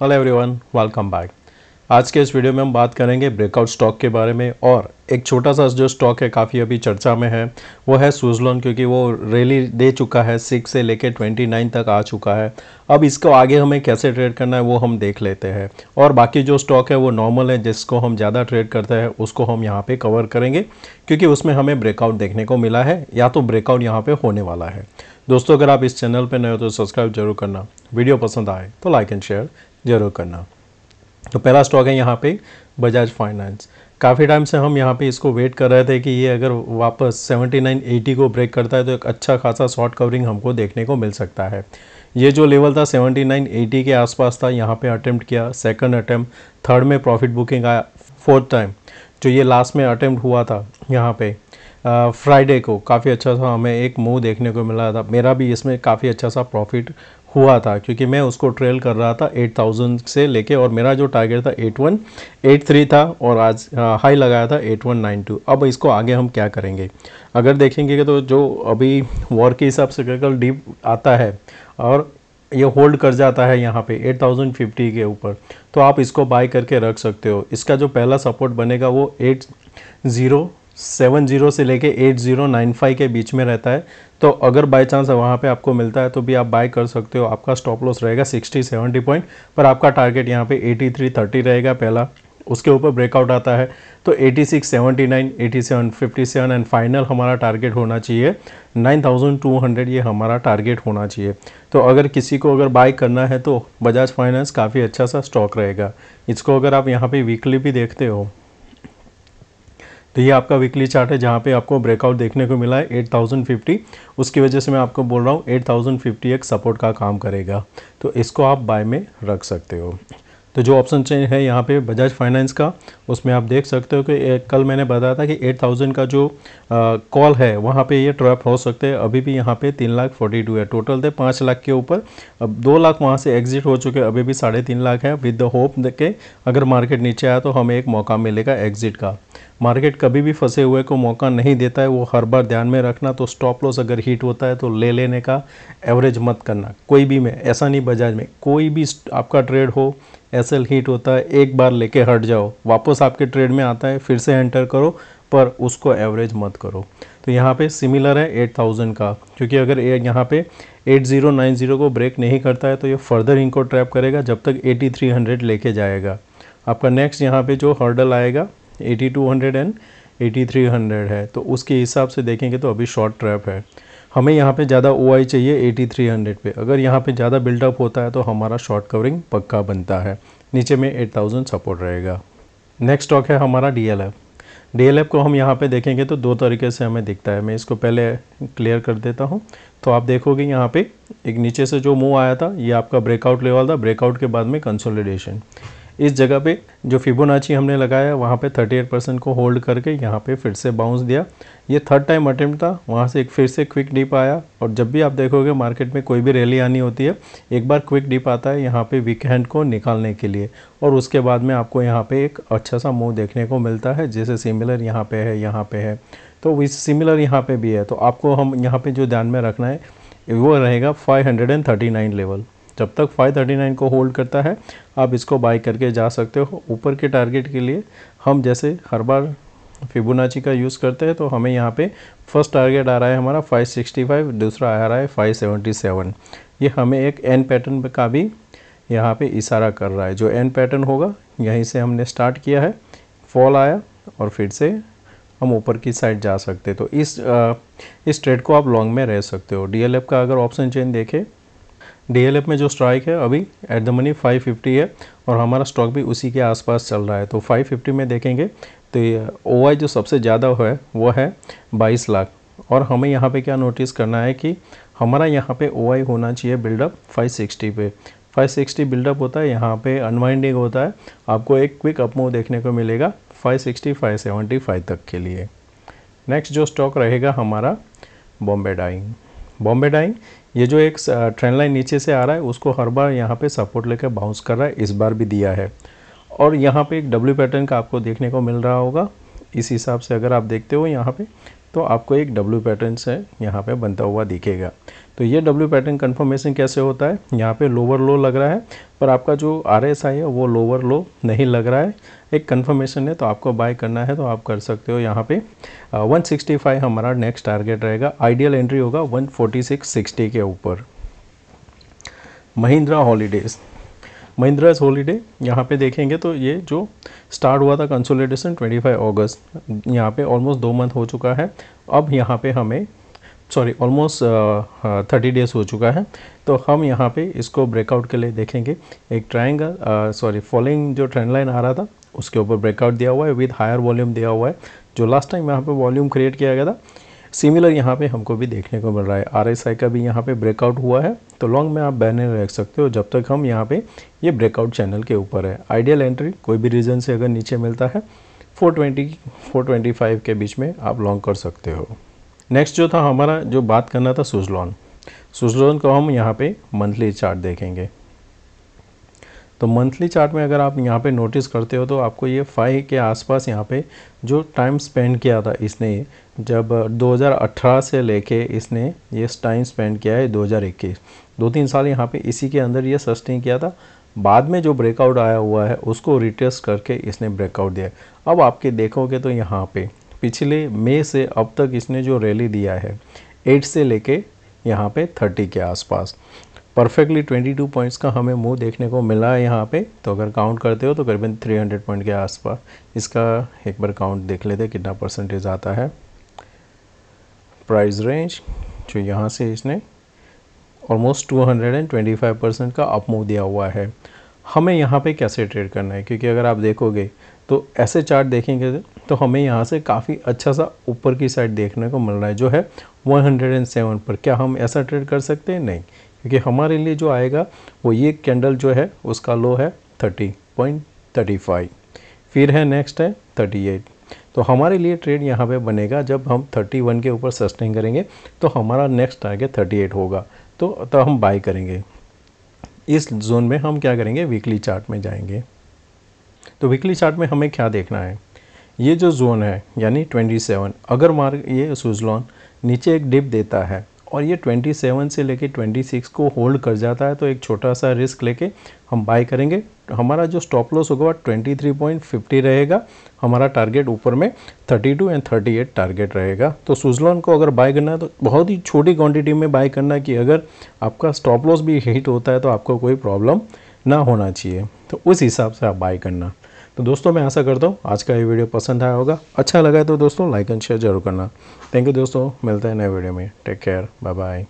hello everyone welcome back आज के इस वीडियो में हम बात करेंगे ब्रेकआउट स्टॉक के बारे में और एक छोटा सा जो स्टॉक है काफ़ी अभी चर्चा में है वो है सुजलोन क्योंकि वो रैली दे चुका है सिक्स से लेकर ट्वेंटी नाइन तक आ चुका है अब इसको आगे हमें कैसे ट्रेड करना है वो हम देख लेते हैं और बाकी जो स्टॉक है वो नॉर्मल है जिसको हम ज़्यादा ट्रेड करते हैं उसको हम यहाँ पर कवर करेंगे क्योंकि उसमें हमें ब्रेकआउट देखने को मिला है या तो ब्रेकआउट यहाँ पर होने वाला है दोस्तों अगर आप इस चैनल पर नए हो तो सब्सक्राइब जरूर करना वीडियो पसंद आए तो लाइक एंड शेयर जरूर करना तो पहला स्टॉक है यहाँ पे बजाज फाइनेंस काफ़ी टाइम से हम यहाँ पे इसको वेट कर रहे थे कि ये अगर वापस 7980 को ब्रेक करता है तो एक अच्छा खासा शॉर्ट कवरिंग हमको देखने को मिल सकता है ये जो लेवल था 7980 के आसपास था यहाँ पे अटैम्प्ट किया सेकंड अटैम्प्ट थर्ड में प्रॉफिट बुकिंग आया फोर्थ टाइम जो ये लास्ट में अटैम्प्ट हुआ था यहाँ पर फ्राइडे को काफ़ी अच्छा सा हमें एक मूव देखने को मिला था मेरा भी इसमें काफ़ी अच्छा सा प्रॉफिट हुआ था क्योंकि मैं उसको ट्रेल कर रहा था 8000 से लेके और मेरा जो टारगेट था 8183 था और आज हाई लगाया था 8192 अब इसको आगे हम क्या करेंगे अगर देखेंगे तो जो अभी वॉर के हिसाब से कल डीप आता है और ये होल्ड कर जाता है यहाँ पे 8050 के ऊपर तो आप इसको बाय करके रख सकते हो इसका जो पहला सपोर्ट बनेगा वो एट ज़ीरो सेवन जीरो से लेके एट जीरो नाइन फाइव के बीच में रहता है तो अगर बाय चांस वहाँ पे आपको मिलता है तो भी आप बाय कर सकते हो आपका स्टॉप लॉस रहेगा सिक्सटी सेवेंटी पॉइंट पर आपका टारगेट यहाँ पे एटी थ्री थर्टी रहेगा पहला उसके ऊपर ब्रेकआउट आता है तो eighty six seventy nine eighty seven fifty seven and final हमारा टारगेट होना चाहिए नाइन थाउजेंड टू हंड्रेड ये हमारा टारगेट होना चाहिए तो अगर किसी को अगर बाय करना है तो बजाज फाइनेंस काफ़ी अच्छा सा स्टॉक रहेगा इसको अगर आप यहाँ पे वीकली भी देखते हो तो ये आपका वीकली चार्ट है जहाँ पे आपको ब्रेकआउट देखने को मिला है 8050 उसकी वजह से मैं आपको बोल रहा हूँ 8050 एक सपोर्ट का काम करेगा तो इसको आप बाय में रख सकते हो तो जो ऑप्शन है यहाँ पे बजाज फाइनेंस का उसमें आप देख सकते हो कि कल मैंने बताया था कि 8000 का जो कॉल है वहाँ पे ये ट्रैप हो सकते हैं अभी भी यहाँ पे तीन लाख फोर्टी टू है टोटल थे पाँच लाख के ऊपर अब दो लाख वहाँ से एग्जिट हो चुके अभी भी साढ़े तीन लाख है विद द होप के अगर मार्केट नीचे आया तो हमें एक मौका मिलेगा एग्जिट का मार्केट कभी भी फंसे हुए को मौका नहीं देता है वो हर बार ध्यान में रखना तो स्टॉप लॉस अगर हिट होता है तो ले लेने का एवरेज मत करना कोई भी में ऐसा नहीं बजाज में कोई भी आपका ट्रेड हो एसएल हीट होता है एक बार लेके हट जाओ वापस आपके ट्रेड में आता है फिर से एंटर करो पर उसको एवरेज मत करो तो यहाँ पे सिमिलर है 8000 का क्योंकि अगर यहाँ पे 8090 को ब्रेक नहीं करता है तो ये फर्दर इनको ट्रैप करेगा जब तक 8300 लेके जाएगा आपका नेक्स्ट यहाँ पे जो हर्डल आएगा 8200 एंड 8300 है तो उसके हिसाब से देखेंगे तो अभी शॉर्ट ट्रैप है हमें यहाँ पे ज़्यादा ओ चाहिए 8300 पे अगर यहाँ पे ज़्यादा बिल्डअप होता है तो हमारा शॉर्ट कवरिंग पक्का बनता है नीचे में 8000 सपोर्ट रहेगा नेक्स्ट स्टॉक है हमारा डी एल को हम यहाँ पे देखेंगे तो दो तरीके से हमें दिखता है मैं इसको पहले क्लियर कर देता हूँ तो आप देखोगे यहाँ पे एक नीचे से जो मूव आया था ये आपका ब्रेकआउट लेवल था ब्रेकआउट के बाद में कंसोलिडेशन इस जगह पे जो फिबोनाची हमने लगाया वहाँ पे 38 परसेंट को होल्ड करके यहाँ पे फिर से बाउंस दिया ये थर्ड टाइम अटेम्प्ट था वहाँ से एक फिर से क्विक डिप आया और जब भी आप देखोगे मार्केट में कोई भी रैली आनी होती है एक बार क्विक डिप आता है यहाँ पे वीक हैंड को निकालने के लिए और उसके बाद में आपको यहाँ पर एक अच्छा सा मूव देखने को मिलता है जैसे सिमिलर यहाँ पर है यहाँ पर है तो सिमिलर यहाँ पर भी है तो आपको हम यहाँ पर जो ध्यान में रखना है वो रहेगा 539 लेवल जब तक 539 को होल्ड करता है आप इसको बाई करके जा सकते हो ऊपर के टारगेट के लिए हम जैसे हर बार फिबोनाची का यूज़ करते हैं तो हमें यहाँ पे फर्स्ट टारगेट आ रहा है हमारा 565 दूसरा आ रहा है 577 ये हमें एक एन पैटर्न का भी यहाँ पे इशारा कर रहा है जो एन पैटर्न होगा यहीं से हमने स्टार्ट किया है फॉल आया और फिर से हम ऊपर की साइड जा सकते तो इस आ, इस ट्रेड को आप लॉन्ग में रह सकते हो डी का अगर ऑप्शन चेन देखें डी में जो स्ट्राइक है अभी एट द मनी 550 है और हमारा स्टॉक भी उसी के आसपास चल रहा है तो 550 में देखेंगे तो ओ जो सबसे ज़्यादा है वो है बाईस लाख और हमें यहाँ पे क्या नोटिस करना है कि हमारा यहाँ पे ओ होना चाहिए बिल्डअप 560 पे 560 बिल्डअप होता है यहाँ पे अनवाइंडिंग होता है आपको एक क्विक अपमूव देखने को मिलेगा 560 फाइव तक के लिए नेक्स्ट जो स्टॉक रहेगा हमारा बॉम्बे डाइंग बॉम्बे डाइंग ये जो एक ट्रेंड लाइन नीचे से आ रहा है उसको हर बार यहाँ पे सपोर्ट लेकर बाउंस कर रहा है इस बार भी दिया है और यहाँ पे एक डब्ल्यू पैटर्न का आपको देखने को मिल रहा होगा इस हिसाब से अगर आप देखते हो यहाँ पे तो आपको एक डब्ल्यू पैटर्न से यहाँ पे बनता हुआ दिखेगा तो ये डब्ल्यू पैटर्न कन्फर्मेशन कैसे होता है यहाँ पे लोअर लो लग रहा है पर आपका जो आर एस आई है वो लोअर लो नहीं लग रहा है एक कन्फर्मेशन है तो आपको बाय करना है तो आप कर सकते हो यहाँ पे सिक्सटी फाइव हमारा नेक्स्ट टारगेट रहेगा आइडियल एंट्री होगा सिक्सटी के ऊपर महिंद्रा हॉलीडेज़ महिंद्राज हॉलीडे यहाँ पे देखेंगे तो ये जो स्टार्ट हुआ था कंसोलिडेशन 25 अगस्त यहाँ पे ऑलमोस्ट दो मंथ हो चुका है अब यहाँ पे हमें सॉरी ऑलमोस्ट थर्टी डेज हो चुका है तो हम यहाँ पे इसको ब्रेकआउट के लिए देखेंगे एक ट्रायंगल सॉरी फॉलोइंग जो ट्रेंड लाइन आ रहा था उसके ऊपर ब्रेकआउट दिया हुआ है विद हायर वॉल्यूम दिया हुआ है जो लास्ट टाइम यहाँ पे वॉल्यूम क्रिएट किया गया था सिमिलर यहाँ पे हमको भी देखने को मिल रहा है आरएसआई का भी यहाँ पे ब्रेकआउट हुआ है तो लॉन्ग में आप बैनर रख सकते हो जब तक हम यहाँ पे ये ब्रेकआउट चैनल के ऊपर है आइडियल एंट्री कोई भी रीजन से अगर नीचे मिलता है 420 425 के बीच में आप लॉन्ग कर सकते हो नेक्स्ट जो था हमारा जो बात करना था सुजलॉन सुजलॉन को हम यहाँ पे मंथली चार्ट देखेंगे तो मंथली चार्ट में अगर आप यहाँ पे नोटिस करते हो तो आपको ये फाइव के आसपास यहाँ पे जो टाइम स्पेंड किया था इसने जब 2018 से लेके इसने ये टाइम स्पेंड किया है 2021 दो तीन साल यहाँ पे इसी के अंदर ये सस्टेन किया था बाद में जो ब्रेकआउट आया हुआ है उसको रिटेस्ट करके इसने ब्रेकआउट दिया अब आपके देखोगे तो यहाँ पर पिछले मई से अब तक इसने जो रैली दिया है एट से ले कर यहाँ पर थर्टी के आसपास परफेक्टली 22 पॉइंट्स का हमें मूव देखने को मिला है यहाँ पे तो अगर काउंट करते हो तो करीबन 300 पॉइंट के आसपास इसका एक बार काउंट देख लेते कितना परसेंटेज आता है प्राइस रेंज जो यहाँ से इसने ऑलमोस्ट 225 परसेंट का अप मूव दिया हुआ है हमें यहाँ पे कैसे ट्रेड करना है क्योंकि अगर आप देखोगे तो ऐसे चार्ट देखेंगे तो हमें यहाँ से काफ़ी अच्छा सा ऊपर की साइड देखने को मिल रहा है जो है 107 पर क्या हम ऐसा ट्रेड कर सकते हैं नहीं क्योंकि हमारे लिए जो आएगा वो ये कैंडल जो है उसका लो है थर्टी पॉइंट थर्टी फाइव फिर है नेक्स्ट है थर्टी एट तो हमारे लिए ट्रेड यहाँ पे बनेगा जब हम थर्टी वन के ऊपर सस्टेन करेंगे तो हमारा नेक्स्ट टारगेट थर्टी एट होगा तो तब तो हम बाई करेंगे इस जोन में हम क्या करेंगे वीकली चार्ट में जाएंगे तो वीकली चार्ट में हमें क्या देखना है ये जो जोन है यानी 27 अगर मार्ग ये सुजलॉन नीचे एक डिप देता है और ये 27 से लेके 26 को होल्ड कर जाता है तो एक छोटा सा रिस्क लेके हम बाय करेंगे हमारा जो स्टॉप लॉस होगा ट्वेंटी रहेगा हमारा टारगेट ऊपर में 32 एंड 38 टारगेट रहेगा तो सुजलॉन को अगर बाय करना है तो बहुत ही छोटी क्वांटिटी में बाय करना है कि अगर आपका स्टॉप लॉस भी हिट होता है तो आपको कोई प्रॉब्लम ना होना चाहिए तो उस हिसाब से आप बाय करना तो दोस्तों मैं आशा करता हूँ आज का ये वीडियो पसंद आया होगा अच्छा लगा तो दोस्तों लाइक एंड शेयर जरूर करना थैंक यू दोस्तों मिलते हैं नए वीडियो में टेक केयर बाय बाय